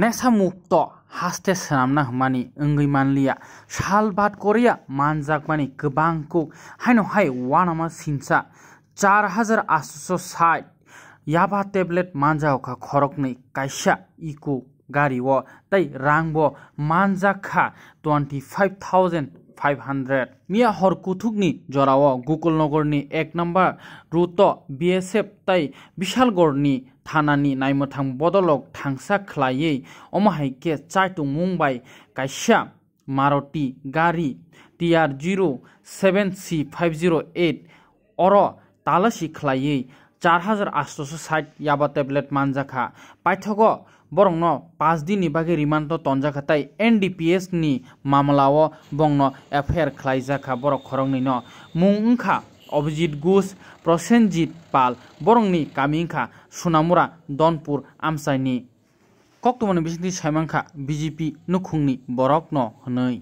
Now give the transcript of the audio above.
NASA मुक्त हास्ते सामना मानी अंगी मानी साल बात को मान जगानी गबा कूक हाई नो हाई वन सिंसा चार हजार याबा टेब्लेट मानजा होगा खरक नहीं कैसा इको गारी वो तै रंग मानजा खा फाइभ हन्ड्रेड मिया हर कुथुकनि जराव गुकुलनगरनि एक नम्बर रुट बिएसएफ तै विशालगढ़नि थानानि नायमोथां बदलक थांसा ख्लायै अमाहायके चाइटुं मुंबाइ काइसा मारुति गारि टिआर जिर' सेभेन सि फाइभ जिर' एइट अर तालासि ख्लायै চার হাজার আটশোশো ষাট ইয়াবা ট্যাবলেট মানজাখা পাঠ্যক বরং ন পাঁচ দিন ইভাগে রিমান্ড তঞ্জা খাতাই এন ডি পি এস নি মামলাও বং ন এফআইআর খাইজাখা বড় খরংনি মুখা অভিজিৎ ঘোষ প্রসেনজিৎ পাল বরংনি কামিংখা সুনামুরা দনপুর আমসাইনি কক তোমার বিষয়টি সাইমাংখা বিজেপি নুখুংনি বরক নই